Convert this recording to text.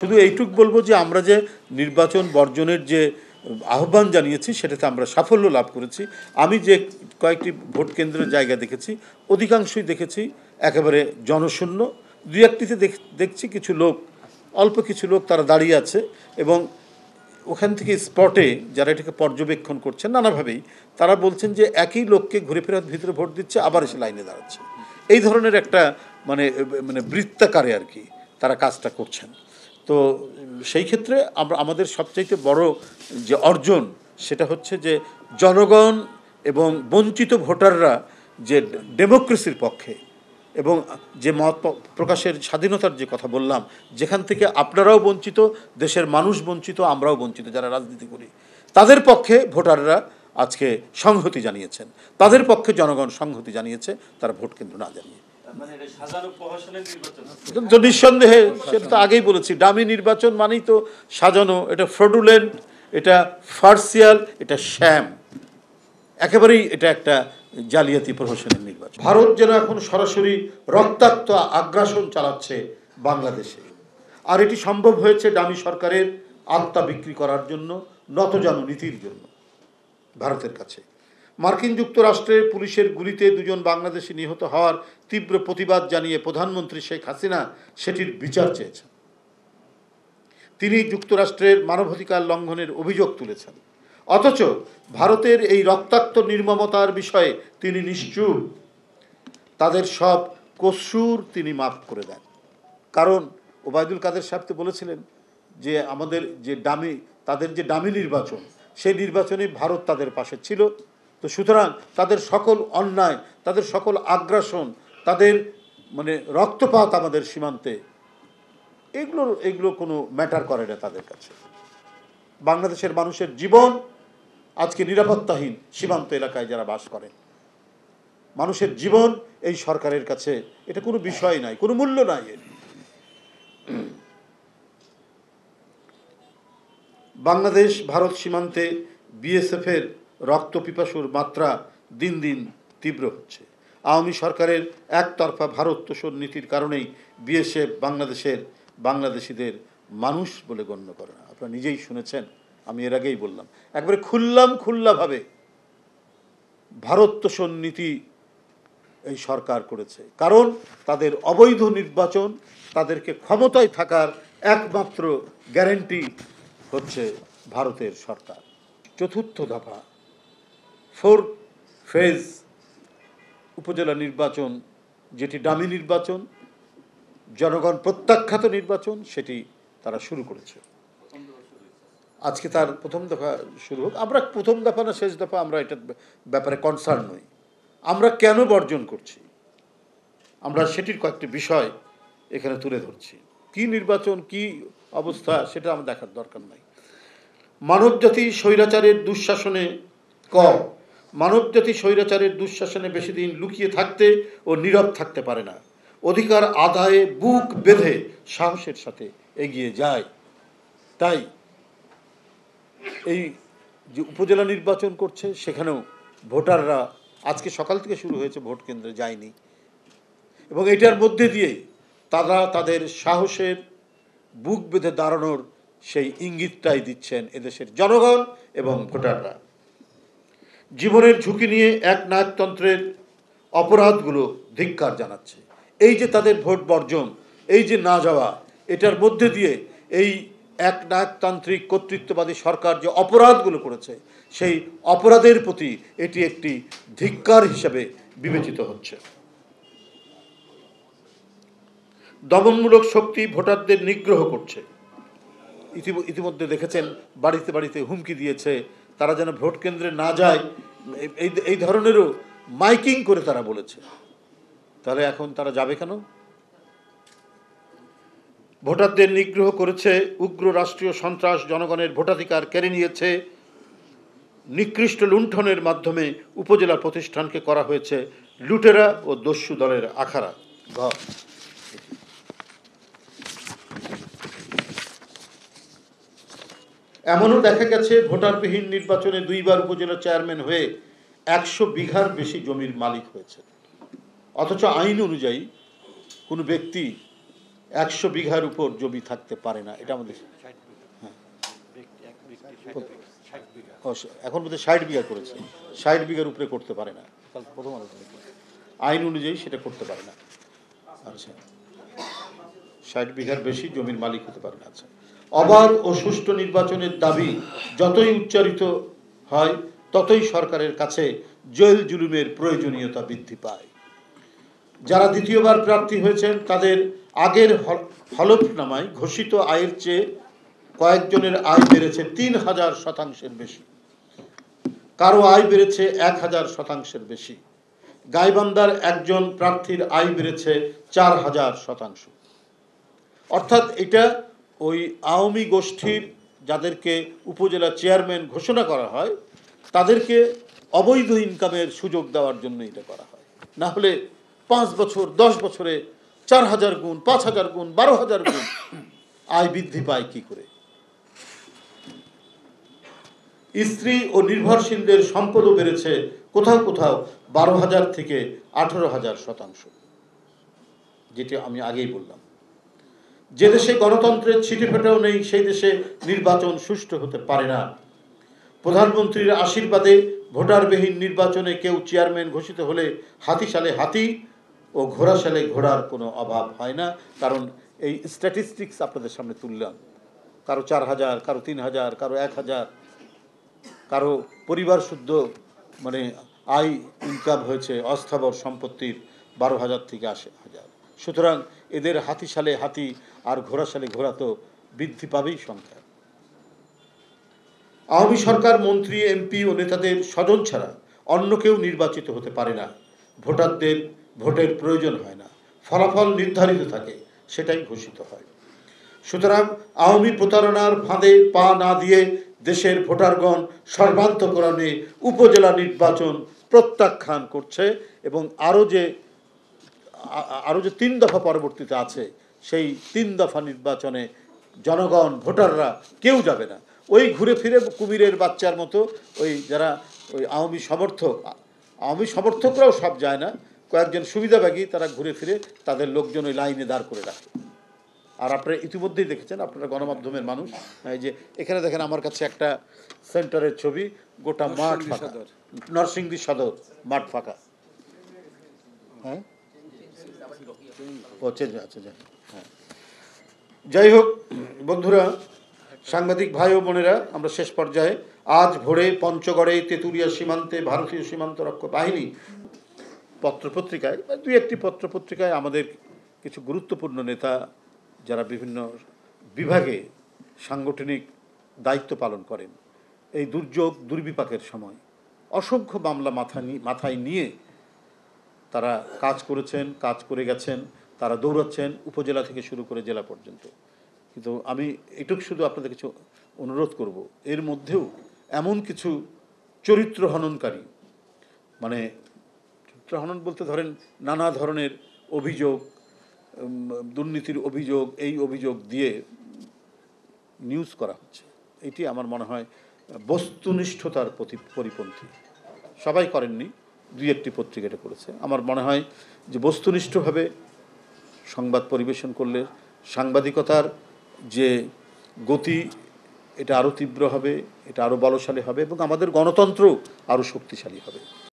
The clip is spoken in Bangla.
শুধু এইটুক বলবো যে আমরা যে নির্বাচন বর্জনের যে আহ্বান জানিয়েছি সেটাতে আমরা সাফল্য লাভ করেছি আমি যে কয়েকটি ভোট কেন্দ্রের জায়গা দেখেছি অধিকাংশই দেখেছি একেবারে জনশূন্য দু একটিতে দেখছি কিছু লোক অল্প কিছু লোক তারা দাঁড়িয়ে আছে এবং ওখান থেকে স্পটে যারা এটাকে পর্যবেক্ষণ করছেন নানাভাবেই তারা বলছেন যে একই লোককে ঘুরে ফেরার ভিতরে ভোট দিচ্ছে আবার এসে লাইনে দাঁড়াচ্ছে এই ধরনের একটা মানে মানে বৃত্তাকারে আর কি তারা কাজটা করছেন তো সেই ক্ষেত্রে আমরা আমাদের সবচাইতে বড় যে অর্জন সেটা হচ্ছে যে জনগণ এবং বঞ্চিত ভোটাররা যে ডেমোক্রেসির পক্ষে এবং যে মত প্রকাশের স্বাধীনতার যে কথা বললাম যেখান থেকে আপনারাও বঞ্চিত দেশের মানুষ বঞ্চিত আমরাও বঞ্চিত যারা রাজনীতি করি তাদের পক্ষে ভোটাররা আজকে সংহতি জানিয়েছেন তাদের পক্ষে জনগণ সংহতি জানিয়েছে তারা ভোট কেন্দ্র না জানিয়ে তো মানে নিঃসন্দেহে সেটা তো আগেই বলেছি ডামি নির্বাচন মানেই তো সাজানো এটা ফ্রডুলেন্ট এটা ফার্সিয়াল এটা শ্যাম একেবারেই এটা একটা জালিয়াতি প্রহসনের নির্বাচন ভারত যেন এখন সরাসরি রক্তাক্ত আগ্রাসন চালাচ্ছে বাংলাদেশে আর এটি সম্ভব হয়েছে ডামি সরকারের আত্মা বিক্রি করার জন্য নতজানু নীতির জন্য ভারতের কাছে মার্কিন যুক্তরাষ্ট্রের পুলিশের গুলিতে দুজন বাংলাদেশি নিহত হওয়ার তীব্র প্রতিবাদ জানিয়ে প্রধানমন্ত্রী শেখ হাসিনা সেটির বিচার চেয়েছেন তিনি যুক্তরাষ্ট্রের মানবাধিকার লঙ্ঘনের অভিযোগ তুলেছেন অথচ ভারতের এই রক্তাক্ত নির্মমতার বিষয়ে তিনি নিশ্চুপ তাদের সব কসুর তিনি মাফ করে দেন কারণ ওবায়দুল কাদের সাহেব তো বলেছিলেন যে আমাদের যে ডামি তাদের যে ডামি নির্বাচন সেই নির্বাচনে ভারত তাদের পাশে ছিল তো সুতরাং তাদের সকল অন্যায় তাদের সকল আগ্রাসন তাদের মানে রক্তপাত আমাদের সীমান্তে এগুলো এগুলো কোনো ম্যাটার করে না তাদের কাছে বাংলাদেশের মানুষের জীবন আজকে নিরাপত্তাহীন সীমান্ত এলাকায় যারা বাস করেন মানুষের জীবন এই সরকারের কাছে এটা কোনো বিষয় নাই কোনো মূল্য নাই এর বাংলাদেশ ভারত সীমান্তে বিএসএফের রক্ত পিপাসুর মাত্রা দিন দিন তীব্র হচ্ছে আওয়ামী সরকারের একতরফা ভারত তোষণ নীতির কারণেই বিএসএফ বাংলাদেশের বাংলাদেশিদের মানুষ বলে গণ্য করে না আপনারা নিজেই শুনেছেন আমি এর আগেই বললাম একবারে খুললাম খুল্লাভাবে ভারত তোষণ নীতি এই সরকার করেছে কারণ তাদের অবৈধ নির্বাচন তাদেরকে ক্ষমতায় থাকার একমাত্র গ্যারেন্টি হচ্ছে ভারতের সরকার চতুর্থ দফা ফোর ফেজ উপজেলা নির্বাচন যেটি ডামি নির্বাচন জনগণ প্রত্যাখ্যাত নির্বাচন সেটি তারা শুরু করেছে আজকে তার প্রথম দফা শুরু হোক আমরা প্রথম দফা না শেষ দফা আমরা এটার ব্যাপারে কনসার্ন নই আমরা কেন বর্জন করছি আমরা সেটির কয়েকটি বিষয় এখানে তুলে ধরছি কি নির্বাচন কি অবস্থা সেটা আমার দেখার দরকার নাই মানবজাতি স্বৈরাচারের দুঃশাসনে কম জাতি স্বৈরাচারের দুঃশাসনে বেশি দিন লুকিয়ে থাকতে ও নীরব থাকতে পারে না অধিকার আদায়ে বুক বেঁধে সাহসের সাথে এগিয়ে যায় তাই এই যে উপজেলা নির্বাচন করছে সেখানেও ভোটাররা আজকে সকাল থেকে শুরু হয়েছে ভোট কেন্দ্রে যায়নি এবং এটার মধ্যে দিয়েই তারা তাদের সাহসের বুক বেঁধে দাঁড়ানোর সেই ইঙ্গিতটাই দিচ্ছেন এদেশের জনগণ এবং ভোটাররা জীবনের ঝুঁকি নিয়ে এক নায়কতন্ত্রের অপরাধগুলো ধিক্কার জানাচ্ছে এই যে তাদের ভোট বর্জন এই যে না যাওয়া এটার মধ্যে দিয়ে এই এক নায়কতান্ত্রিক কর্তৃত্ববাদী সরকার যে অপরাধগুলো করেছে সেই অপরাধের প্রতি এটি একটি ধিক্কার হিসাবে বিবেচিত হচ্ছে দমনমূলক শক্তি ভোটারদের নিগ্রহ করছে ইতিমধ্যে দেখেছেন বাড়িতে বাড়িতে হুমকি দিয়েছে তারা যেন ভোট কেন্দ্রে না যায় এই এই ধরনেরও মাইকিং করে তারা বলেছে তাহলে এখন তারা যাবে কেন ভোটারদের নিগ্রহ করেছে উগ্র রাষ্ট্রীয় সন্ত্রাস জনগণের ভোটাধিকার কেড়ে নিয়েছে নিকৃষ্ট লুণ্ঠনের মাধ্যমে উপজেলা প্রতিষ্ঠানকে করা হয়েছে লুটেরা ও দস্যু দলের আখাড়া ঘর এমনও দেখা গেছে ভোটারবিহীন নির্বাচনে দুইবার উপজেলা চেয়ারম্যান হয়ে একশো বিঘার বেশি জমির মালিক হয়েছে অথচ আইন অনুযায়ী কোনো ব্যক্তি একশো বিঘার উপর জমি থাকতে পারে না এটা আমাদের এখন বোধহয় ষাট বিঘা করেছে ষাট বিঘার উপরে করতে পারে না আইন অনুযায়ী সেটা করতে পারে না আচ্ছা ষাট বিঘার বেশি জমির মালিক হতে পারে না আচ্ছা অবাধ ও সুষ্ঠু নির্বাচনের দাবি যতই উচ্চারিত হয় ততই সরকারের কাছে জেল জুলুমের প্রয়োজনীয়তা বৃদ্ধি পায় যারা দ্বিতীয়বার প্রার্থী হয়েছেন তাদের আগের হলফনামায় ঘোষিত আয়ের চেয়ে কয়েকজনের আয় বেড়েছে তিন হাজার শতাংশের বেশি কারো আয় বেড়েছে এক হাজার শতাংশের বেশি গাইবান্দার একজন প্রার্থীর আয় বেড়েছে চার হাজার শতাংশ অর্থাৎ এটা ওই আওয়ামী গোষ্ঠীর যাদেরকে উপজেলা চেয়ারম্যান ঘোষণা করা হয় তাদেরকে অবৈধ ইনকামের সুযোগ দেওয়ার জন্য এটা করা হয় না হলে পাঁচ বছর দশ বছরে চার হাজার গুণ পাঁচ হাজার গুণ বারো হাজার গুণ আয় বৃদ্ধি পায় কি করে স্ত্রী ও নির্ভরশীলদের সম্পদও বেড়েছে কোথাও কোথাও বারো হাজার থেকে আঠেরো হাজার শতাংশ যেটি আমি আগেই বললাম যে দেশে গণতন্ত্রের ছিটে ফেটেও নেই সেই দেশে নির্বাচন সুষ্ঠু হতে পারে না প্রধানমন্ত্রীর আশীর্বাদে ভোটারবিহীন নির্বাচনে কেউ চেয়ারম্যান ঘোষিত হলে হাতি সালে হাতি ও ঘোড়া সালে ঘোড়ার কোনো অভাব হয় না কারণ এই স্ট্যাটিস্টিক্স আপনাদের সামনে তুললাম কারো চার হাজার কারো তিন হাজার কারো এক হাজার কারো পরিবার শুদ্ধ মানে আয় ইনকাম হয়েছে অস্থাবর সম্পত্তির বারো হাজার থেকে আশি হাজার সুতরাং এদের সালে হাতি আর সালে ঘোড়া তো বৃদ্ধি পাবেই সংখ্যা আওয়ামী সরকার মন্ত্রী এমপি ও নেতাদের স্বজন ছাড়া অন্য কেউ নির্বাচিত হতে পারে না ভোটারদের ভোটের প্রয়োজন হয় না ফলাফল নির্ধারিত থাকে সেটাই ঘোষিত হয় সুতরাং আওয়ামী প্রতারণার ফাঁদে পা না দিয়ে দেশের ভোটারগণ সর্বান্তকরণে উপজেলা নির্বাচন প্রত্যাখ্যান করছে এবং আরও যে আরও যে তিন দফা পরবর্তীতে আছে সেই তিন দফা নির্বাচনে জনগণ ভোটাররা কেউ যাবে না ওই ঘুরে ফিরে কুমিরের বাচ্চার মতো ওই যারা ওই আওয়ামী সমর্থক আওয়ামী সমর্থকরাও সব যায় না কয়েকজন সুবিধাভাগী তারা ঘুরে ফিরে তাদের লোকজন ওই লাইনে দাঁড় করে রাখে আর আপনারা ইতিমধ্যেই দেখেছেন আপনারা গণমাধ্যমের মানুষ এই যে এখানে দেখেন আমার কাছে একটা সেন্টারের ছবি গোটা মাঠ ফাঁকা নরসিংদী সদর মাঠ ফাঁকা হ্যাঁ হ্যাঁ যাই হোক বন্ধুরা সাংবাদিক ভাই ও বোনেরা আমরা শেষ পর্যায়ে আজ ভোরে পঞ্চগড়ে তেঁতুলিয়া সীমান্তে ভারতীয় সীমান্ত রক্ষা বাহিনী পত্রপত্রিকায় দুই একটি পত্রপত্রিকায় আমাদের কিছু গুরুত্বপূর্ণ নেতা যারা বিভিন্ন বিভাগে সাংগঠনিক দায়িত্ব পালন করেন এই দুর্যোগ দুর্বিপাকের সময় অসংখ্য মামলা মাথা মাথায় নিয়ে তারা কাজ করেছেন কাজ করে গেছেন তারা দৌড়াচ্ছেন উপজেলা থেকে শুরু করে জেলা পর্যন্ত কিন্তু আমি এটুক শুধু আপনাদের কিছু অনুরোধ করব এর মধ্যেও এমন কিছু চরিত্র হননকারী মানে চরিত্র হনন বলতে ধরেন নানা ধরনের অভিযোগ দুর্নীতির অভিযোগ এই অভিযোগ দিয়ে নিউজ করা হচ্ছে এটি আমার মনে হয় বস্তুনিষ্ঠতার প্রতি পরিপন্থী সবাই করেননি দুই একটি পত্রিকা এটা করেছে আমার মনে হয় যে বস্তুনিষ্ঠভাবে সংবাদ পরিবেশন করলে সাংবাদিকতার যে গতি এটা আরও তীব্র হবে এটা আরও বলশালী হবে এবং আমাদের গণতন্ত্র আরও শক্তিশালী হবে